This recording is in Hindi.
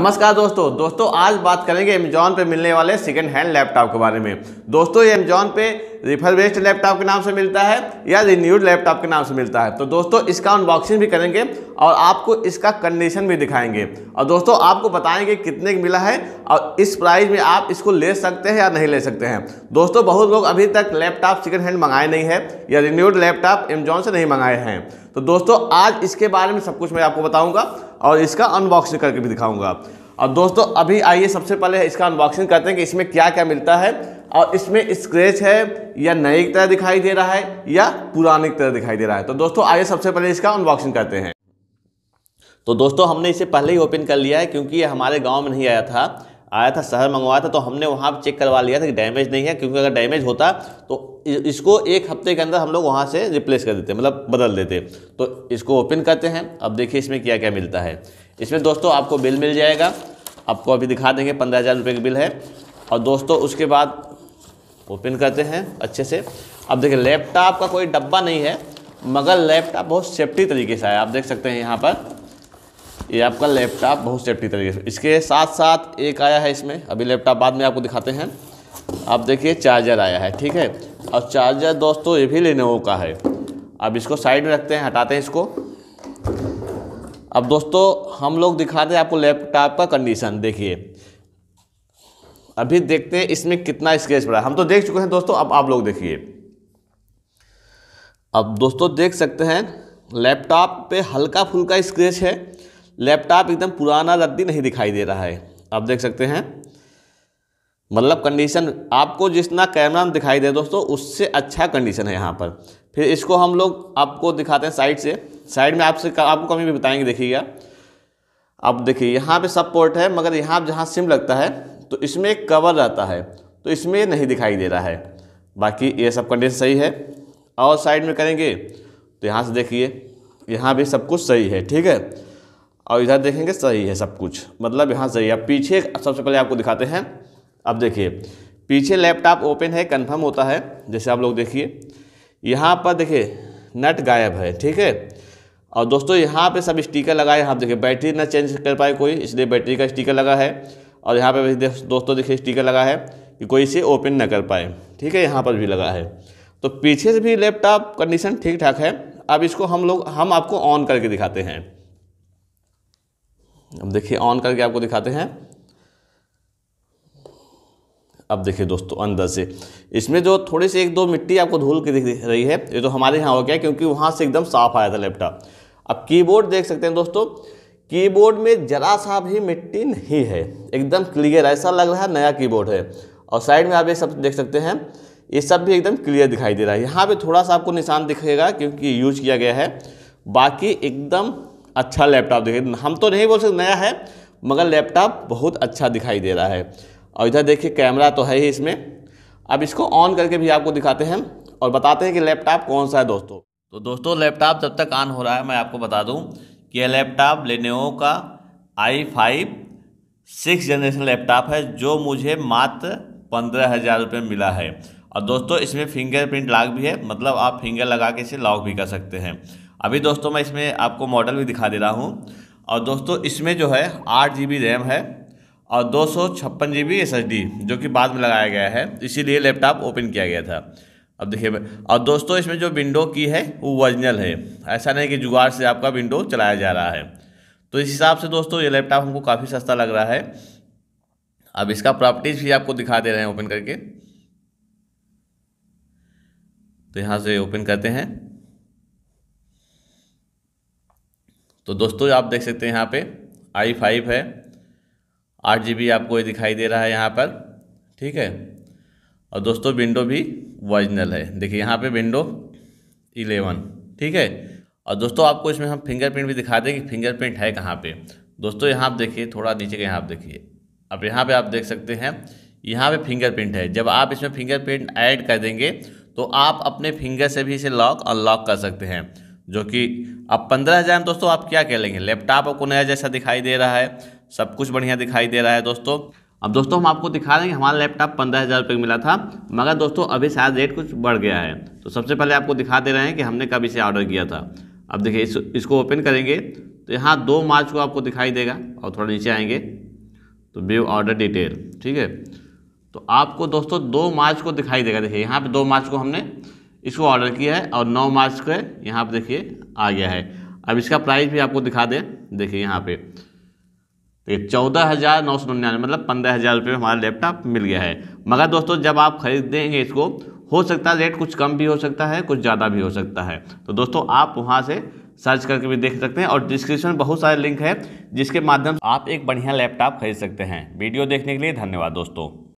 नमस्कार दोस्तों दोस्तों आज बात करेंगे अमेजॉन पे मिलने वाले सेकेंड हैंड लैपटॉप के बारे में दोस्तों ये अमेजॉन पे रिफरबेस्ट लैपटॉप के नाम से मिलता है या रिन्यूड लैपटॉप के नाम से मिलता है तो दोस्तों इसका अनबॉक्सिंग भी करेंगे और आपको इसका कंडीशन भी दिखाएंगे और दोस्तों आपको बताएंगे कितने का मिला है और इस प्राइस में आप इसको ले सकते हैं या नहीं ले सकते हैं दोस्तों बहुत लोग अभी तक लैपटॉप सेकेंड हैंड मंगाए नहीं है या रिन्यूड लैपटॉप अमेजॉन से नहीं मंगाए हैं तो दोस्तों आज इसके बारे में सब कुछ मैं आपको बताऊँगा और इसका अनबॉक्सिंग करके भी दिखाऊंगा और दोस्तों अभी आइए सबसे पहले इसका अनबॉक्सिंग करते हैं कि इसमें क्या क्या मिलता है और इसमें स्क्रेच है या नई तरह दिखाई दे रहा है या पुरानी तरह दिखाई दे रहा है तो दोस्तों आइए सबसे पहले इसका अनबॉक्सिंग करते हैं तो दोस्तों हमने इसे पहले ही ओपन कर लिया है क्योंकि ये हमारे गाँव में नहीं आया था आया था शहर मंगवाया था तो हमने वहाँ चेक करवा लिया था कि डैमेज नहीं है क्योंकि अगर डैमेज होता तो इसको एक हफ्ते के अंदर हम लोग वहाँ से रिप्लेस कर देते मतलब बदल देते तो इसको ओपन करते हैं अब देखिए इसमें क्या क्या मिलता है इसमें दोस्तों आपको बिल मिल जाएगा आपको अभी दिखा देंगे पंद्रह हज़ार रुपये का बिल है और दोस्तों उसके बाद ओपन करते हैं अच्छे से अब देखिए लैपटॉप का कोई डब्बा नहीं है मगर लैपटॉप बहुत सेफ्टी तरीके से आया आप देख सकते हैं यहाँ पर ये आपका लैपटॉप बहुत सेफ्टी तरीके से इसके साथ साथ एक आया है इसमें अभी लैपटॉप बाद में आपको दिखाते हैं आप देखिए चार्जर आया है ठीक है और चार्जर दोस्तों ये भी लेनोवो का है अब इसको साइड में रखते हैं हटाते हैं इसको अब दोस्तों हम लोग दिखाते हैं आपको लैपटॉप का कंडीशन देखिए अभी देखते हैं इसमें कितना स्क्रेच पड़ा हम तो देख चुके हैं दोस्तों अब आप लोग देखिए अब दोस्तों देख सकते हैं लैपटॉप पे हल्का फुल्का स्क्रेच है लैपटॉप एकदम पुराना रद्दी नहीं दिखाई दे रहा है आप देख सकते हैं मतलब कंडीशन आपको जितना कैमरा में दिखाई दे दोस्तों उससे अच्छा कंडीशन है यहाँ पर फिर इसको हम लोग आपको दिखाते हैं साइड से साइड में आपसे आपको कभी भी बताएंगे देखिएगा अब देखिए यहाँ पे सब पोर्ट है मगर यहाँ जहाँ सिम लगता है तो इसमें एक कवर रहता है तो इसमें नहीं दिखाई दे रहा है बाकी ये सब कंडीशन सही है और साइड में करेंगे तो यहाँ से देखिए यहाँ भी सब कुछ सही है ठीक है और इधर देखेंगे सही है सब कुछ मतलब यहाँ सही है पीछे सबसे पहले आपको दिखाते हैं अब देखिए पीछे लैपटॉप ओपन है कन्फर्म होता है जैसे आप लोग देखिए यहाँ पर देखिए नट गायब है ठीक है और दोस्तों यहाँ पे सब स्टिकर लगा है यहाँ देखिए बैटरी ना चेंज कर पाए कोई इसलिए बैटरी का स्टिकर लगा है और यहाँ पे दोस्तों देखिए स्टिकर लगा है कि कोई इसे ओपन ना कर पाए ठीक है यहाँ पर भी लगा है तो पीछे से भी लैपटॉप कंडीशन ठीक ठाक है अब इसको हम लोग हम आपको ऑन करके दिखाते हैं अब देखिए ऑन करके आपको दिखाते हैं अब देखिए दोस्तों अंदर से इसमें जो थोड़ी सी एक दो मिट्टी आपको धूल के दिख रही है ये तो हमारे यहाँ हो गया क्योंकि वहाँ से एकदम साफ आया था लैपटॉप अब कीबोर्ड देख सकते हैं दोस्तों कीबोर्ड में जरा सा भी मिट्टी नहीं है एकदम क्लियर ऐसा लग रहा है नया कीबोर्ड है और साइड में आप ये सब देख सकते हैं ये सब भी एकदम क्लियर दिखाई दे रहा है यहाँ पर थोड़ा सा आपको निशान दिखेगा क्योंकि यूज किया गया है बाकी एकदम अच्छा लैपटॉप देखिए हम तो नहीं बोल सकते नया है मगर लैपटॉप बहुत अच्छा दिखाई दे रहा है और इधर देखिए कैमरा तो है ही इसमें अब इसको ऑन करके भी आपको दिखाते हैं और बताते हैं कि लैपटॉप कौन सा है दोस्तों तो दोस्तों लैपटॉप जब तक ऑन हो रहा है मैं आपको बता दूं कि यह लैपटॉप लेनेओ का I five six generation laptop है जो मुझे मात्र पंद्रह हज़ार रुपये मिला है और दोस्तों इसमें फिंगरप्रिंट लॉक भी है मतलब आप फिंगर लगा के इसे लॉक भी कर सकते हैं अभी दोस्तों मैं इसमें आपको मॉडल भी दिखा दे रहा हूँ और दोस्तों इसमें जो है आठ जी बी रैम है और दो सौ छप्पन G B S S D जो कि बाद में लगाया गया है इसीलिए लैपटॉप ओपन किया गया था अब देखिए और दोस्तों इसमें जो विंडो की है वो ओरिजिनल है ऐसा नहीं कि जुगाड़ से आपका विंडो चलाया जा रहा है तो इस हिसाब से दोस्तों ये लैपटॉप हमको काफ़ी सस्ता लग रहा है अब इसका प्रॉपर्टीज भी आपको दिखा दे रहे हैं ओपन करके तो यहाँ से ओपन करते हैं तो दोस्तों आप देख सकते हैं यहाँ पे आई फाइव है आठ जी बी आपको ये दिखाई दे रहा है यहाँ पर ठीक है और दोस्तों विंडो भी वर्जिनल है देखिए यहाँ पे विंडो इलेवन ठीक है और दोस्तों आपको इसमें हम फिंगरप्रिंट भी दिखा दें कि फिंगरप्रिंट है कहाँ पे दोस्तों यहाँ आप देखिए थोड़ा नीचे के यहाँ आप देखिए अब यहाँ पे आप देख सकते हैं यहाँ पे फिंगरप्रिंट है जब आप इसमें फिंगरप्रिंट ऐड कर देंगे तो आप अपने फिंगर से भी इसे लॉक अनलॉक कर सकते हैं जो कि अब पंद्रह हज़ार में दोस्तों आप क्या कह लेंगे लैपटॉप आपको नया जैसा दिखाई दे रहा है सब कुछ बढ़िया दिखाई दे रहा है दोस्तों अब दोस्तों हम आपको दिखा देंगे हमारा लैपटॉप पंद्रह हज़ार रुपये मिला था मगर दोस्तों अभी शायद रेट कुछ बढ़ गया है तो सबसे पहले आपको दिखा दे रहे हैं कि हमने कब इसे ऑर्डर किया था अब देखिए इस, इसको ओपन करेंगे तो यहाँ दो मार्च को आपको दिखाई देगा और थोड़ा नीचे आएंगे तो व्यू ऑर्डर डिटेल ठीक है तो आपको दोस्तों दो मार्च को दिखाई देगा देखिए यहाँ पर दो मार्च को हमने इसको ऑर्डर किया है और 9 मार्च को यहाँ पर देखिए आ गया है अब इसका प्राइस भी आपको दिखा दें देखिए यहाँ पे तो चौदह हज़ार नौ सौ निन्यानवे मतलब पंद्रह हज़ार रुपये में हमारा लैपटॉप मिल गया है मगर दोस्तों जब आप खरीदेंगे इसको हो सकता है रेट कुछ कम भी हो सकता है कुछ ज़्यादा भी हो सकता है तो दोस्तों आप वहाँ से सर्च करके भी देख सकते हैं और डिस्क्रिप्शन में बहुत सारे लिंक है जिसके माध्यम से आप एक बढ़िया लैपटॉप खरीद सकते हैं वीडियो देखने के लिए धन्यवाद दोस्तों